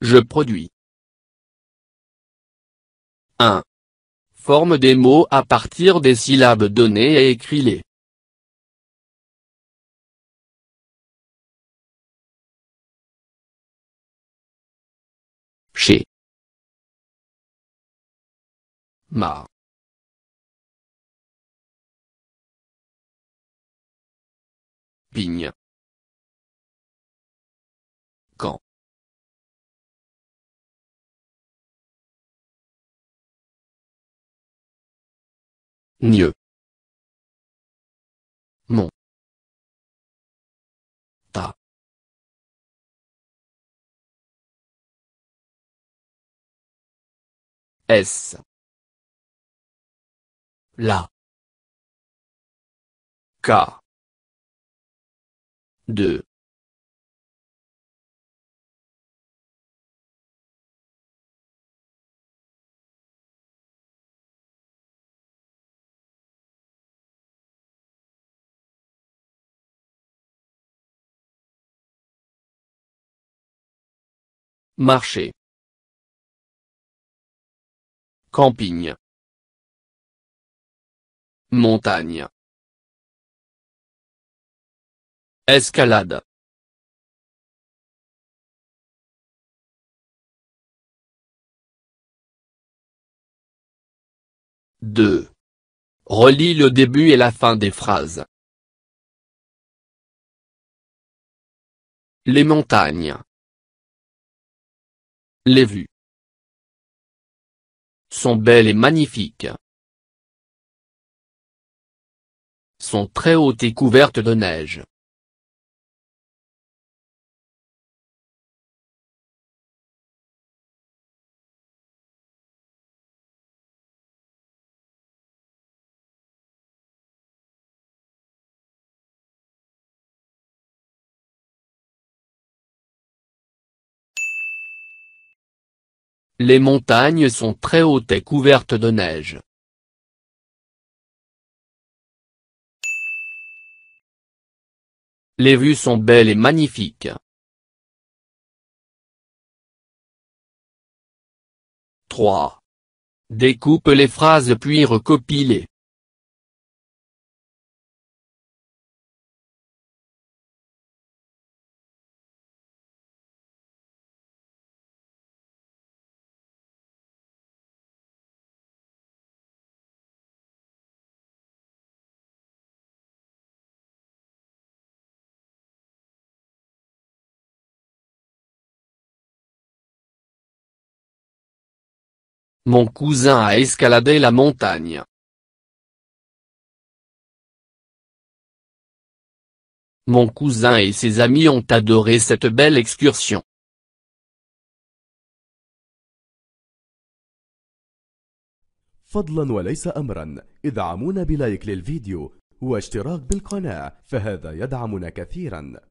Je produis. 1. Forme des mots à partir des syllabes données et écris-les. Chez. Ma. Pigne. Mieux. Mon. Ta. S. La. K. 2. Marché. Camping. Montagne. Escalade. Deux. Relis le début et la fin des phrases. Les montagnes. Les vues sont belles et magnifiques. Sont très hautes et couvertes de neige. Les montagnes sont très hautes et couvertes de neige. Les vues sont belles et magnifiques. Découpe les phrases puis recopie-les. Mon cousin a escaladé la montagne. Mon cousin et ses amis ont adoré cette belle excursion. فضلا وليس أمرا ادعمونا بلايك للفيديو واشتراك بالقناة فهذا يدعمنا كثيرا